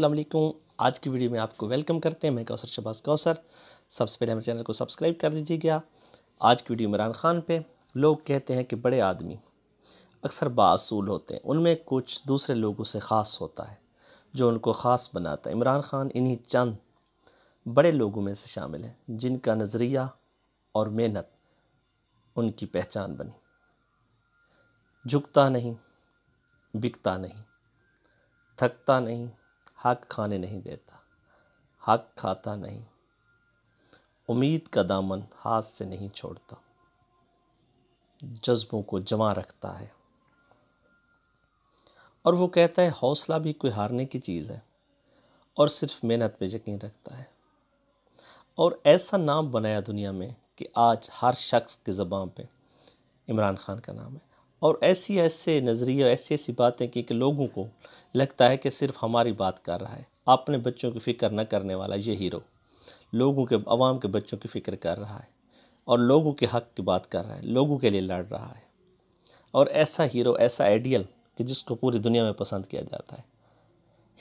वालेकुम आज की वीडियो में आपको वेलकम करते हैं मैं कौसर शबाज कौसर सबसे पहले हमारे चैनल को सब्सक्राइब कर दीजिएगा आज की वीडियो इमरान ख़ान पे लोग कहते हैं कि बड़े आदमी अक्सर बासूल होते हैं उनमें कुछ दूसरे लोगों से ख़ास होता है जो उनको ख़ास बनाता है इमरान ख़ान इन्हीं चंद बड़े लोगों में से शामिल हैं जिनका नज़रिया और मेहनत उनकी पहचान बनी झुकता नहीं बिकता नहीं थकता नहीं हक खाने नहीं देता हक खाता नहीं उम्मीद का दामन हाथ से नहीं छोड़ता जज्बों को जमा रखता है और वो कहता है हौसला भी कोई हारने की चीज़ है और सिर्फ मेहनत पे यकीन रखता है और ऐसा नाम बनाया दुनिया में कि आज हर शख्स की ज़बान पे इमरान ख़ान का नाम है और ऐसी ऐसे नज़रिए ऐसी ऐसी बातें कि, कि लोगों को लगता है कि सिर्फ हमारी बात कर रहा है अपने बच्चों की फ़िक्र न करने वाला ये हीरो लोगों के आवाम के बच्चों की फ़िक्र कर रहा है और लोगों के हक़ की बात कर रहा है लोगों के लिए लड़ रहा है और ऐसा हीरो ऐसा आइडियल कि जिसको पूरी दुनिया में पसंद किया जाता है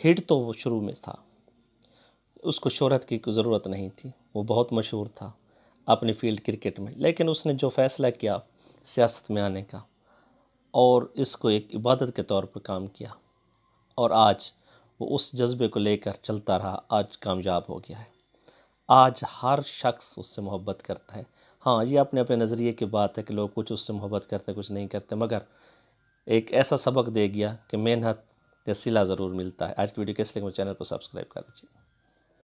हिट तो वो शुरू में था उसको शहरत की ज़रूरत नहीं थी वो बहुत मशहूर था अपनी फील्ड क्रिकेट में लेकिन उसने जो फ़ैसला किया सियासत में आने का और इसको एक इबादत के तौर पर काम किया और आज वो उस जज्बे को लेकर चलता रहा आज कामयाब हो गया है आज हर शख्स उससे मोहब्बत करता है हाँ ये अपने अपने नज़रिए की बात है कि लोग कुछ उससे मोहब्बत करते कुछ नहीं करते मगर एक ऐसा सबक दे गया कि मेहनत या सिला ज़रूर मिलता है आज की वीडियो के इसलिए मेरे चैनल को सब्सक्राइब कर दीजिए